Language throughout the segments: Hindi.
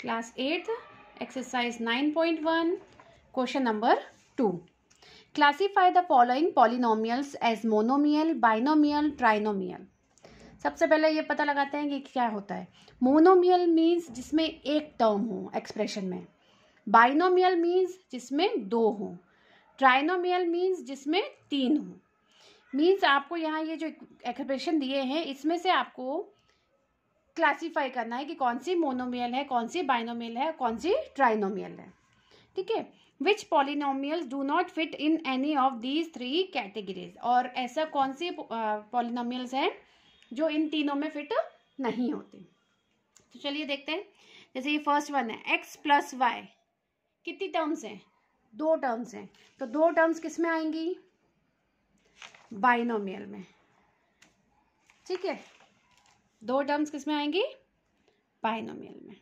class eighth exercise nine point one question number two classify the following polynomials as monomial binomial trinomial सबसे पहले ये पता लगाते हैं कि क्या होता है मोनोमियल मीन्स जिसमें एक टर्म हो एक्सप्रेशन में बाइनोमियल मीन्स जिसमें दो हो ट्राइनोमियल मीन्स जिसमें तीन हो मीन्स आपको यहाँ ये जो एक्सप्रेशन दिए हैं इसमें से आपको क्लासीफाई करना है कि कौन सी मोनोमियल है कौन सी बाइनोमियल है कौन सी ट्राइनोमियल है ठीक है which polynomials do not fit in any of these three categories और ऐसा कौन सी पॉलिनोमियल्स हैं जो इन तीनों में फिट नहीं होते तो चलिए देखते हैं जैसे ये फर्स्ट वन है एक्स प्लस वाई कितनी टर्म्स हैं दो टर्म्स हैं तो दो टर्म्स किस में आएंगी बाइनोमियल में ठीक है दो टर्म्स किस में आएंगी बाइनोमियल में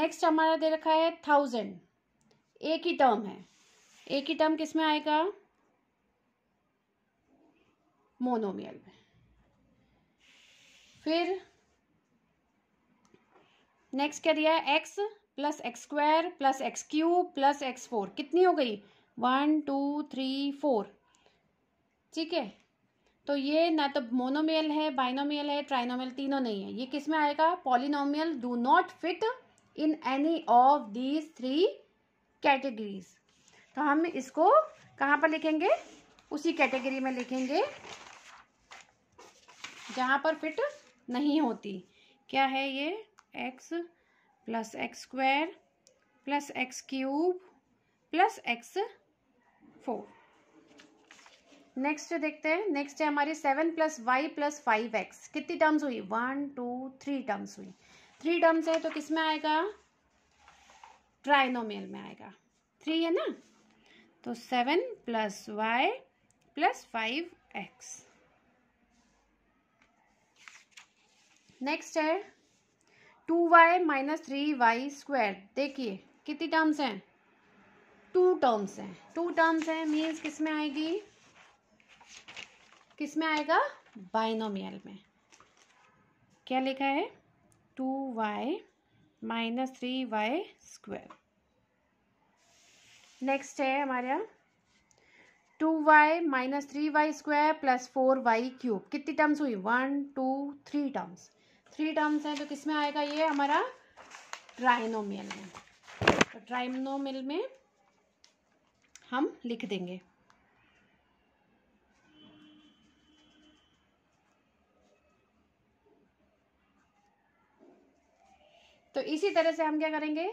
नेक्स्ट हमारा दे रखा है थाउजेंड एक ही टर्म है एक ही टर्म किस में आएगा मोनोमियल में फिर नेक्स्ट क्या दिया है x plus x square plus x cube plus x four कितनी हो गई वन टू थ्री फोर ठीक है तो ये ना तो मोनोमियल है बाइनोमियल है ट्राइनोमियल तीनों नहीं है ये किस में आएगा polynomial do not fit in any of these three categories तो हम इसको कहाँ पर लिखेंगे उसी कैटेगरी में लिखेंगे जहाँ पर फिट नहीं होती क्या है ये x plus x square plus x cube plus x four next देखते हैं नेक्स्ट है हमारी seven plus y plus five x कितनी टर्म्स हुई वन टू थ्री टर्म्स हुई थ्री टर्म्स है तो किस में आएगा ट्राइनोमेल में आएगा थ्री है ना तो seven plus y plus five x next है two y minus three y square देखिए कितनी टर्म्स हैं टू टर्म्स हैं टू टर्म्स हैं मीन्स किस में आएगी किस में आएगा बाइनोमियल में क्या लिखा है two y minus three y square next है हमारे यहाँ two y minus three y square plus four y cube कितनी टर्म्स हुई one two three terms three terms हैं तो किस में आएगा ये हमारा ट्राइनोमियल में तो ट्राइनोमियल में हम लिख देंगे तो इसी तरह से हम क्या करेंगे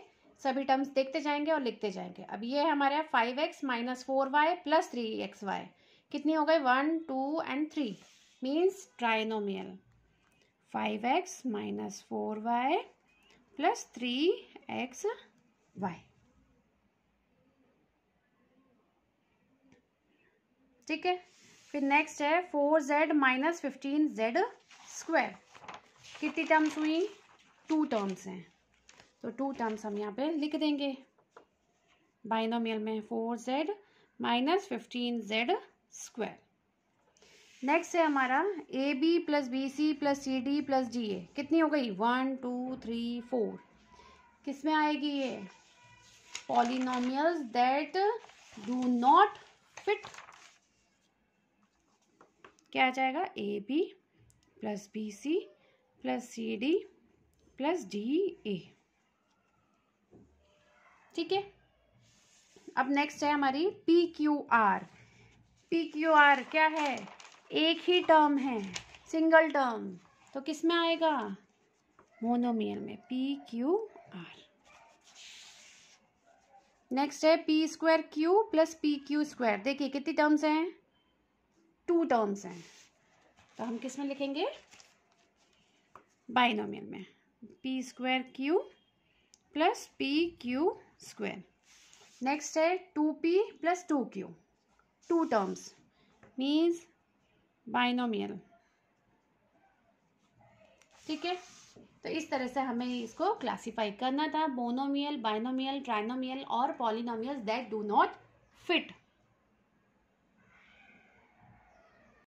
सभी टर्म्स देखते जाएंगे और लिखते जाएंगे अब ये हमारे यहाँ five x minus four y plus three x y कितनी हो गई one two and three means trinomial five x minus four y plus three x y ठीक है फिर नेक्स्ट है four z minus fifteen z square कितनी टर्म्स हुई टू टर्म्स हैं तो टू टर्म्स हम यहाँ पे लिख देंगे बाइनोमियल में four z minus fifteen z square next है हमारा a b plus b c plus c d plus d a कितनी हो गई वन टू थ्री फोर किस में आएगी ये polynomials that do not fit क्या आ जाएगा a b plus b c plus c d plus d a ठीक है अब नेक्स्ट है हमारी p q r p q r क्या है एक ही टर्म है सिंगल टर्म तो किस में आएगा मोनोमियल में पी क्यू आर नेक्स्ट है p square q plus p q square देखिए कितनी टर्म्स हैं टू टर्म्स हैं तो हम किस में लिखेंगे बाइनोमियल में p square q plus p q square next है two p plus two q two terms means binomial ठीक है तो इस तरह से हमें इसको क्लासिफाई करना था बोनोमियल बाइनोमियल ट्राइनोमियल और polynomial that do not fit